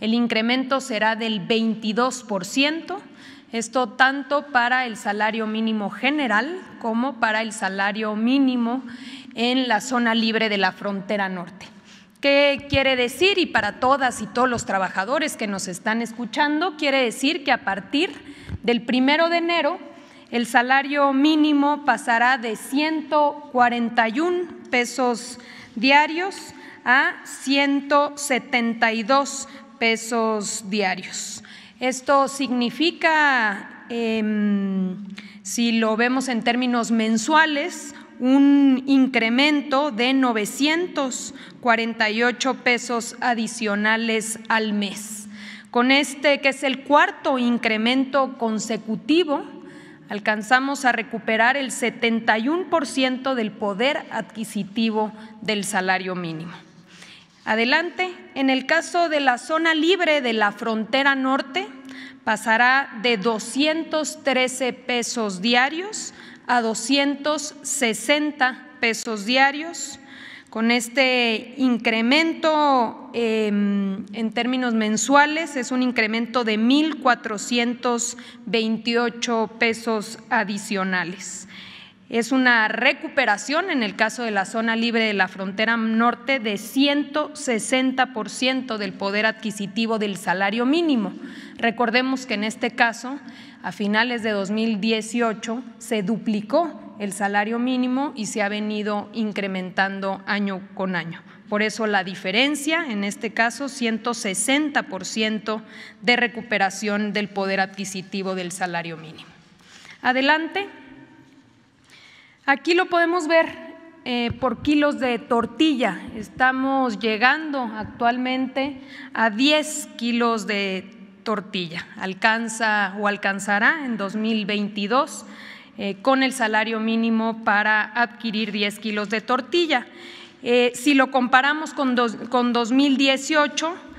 El incremento será del 22%, esto tanto para el salario mínimo general como para el salario mínimo en la zona libre de la frontera norte. ¿Qué quiere decir? Y para todas y todos los trabajadores que nos están escuchando, quiere decir que a partir del primero de enero el salario mínimo pasará de 141 pesos diarios a 172 pesos diarios. Esto significa, em, si lo vemos en términos mensuales, un incremento de 948 pesos adicionales al mes. Con este, que es el cuarto incremento consecutivo, alcanzamos a recuperar el 71% del poder adquisitivo del salario mínimo. Adelante, en el caso de la zona libre de la frontera norte, pasará de 213 pesos diarios a 260 pesos diarios. Con este incremento em, en términos mensuales es un incremento de 1.428 pesos adicionales. Es una recuperación en el caso de la zona libre de la frontera norte de 160% del poder adquisitivo del salario mínimo. Recordemos que en este caso, a finales de 2018, se duplicó el salario mínimo y se ha venido incrementando año con año. Por eso la diferencia, en este caso, 160% de recuperación del poder adquisitivo del salario mínimo. Adelante. Aquí lo podemos ver eh, por kilos de tortilla. Estamos llegando actualmente a 10 kilos de tortilla. Alcanza o alcanzará en 2022 eh, con el salario mínimo para adquirir 10 kilos de tortilla. Eh, si lo comparamos con 2018,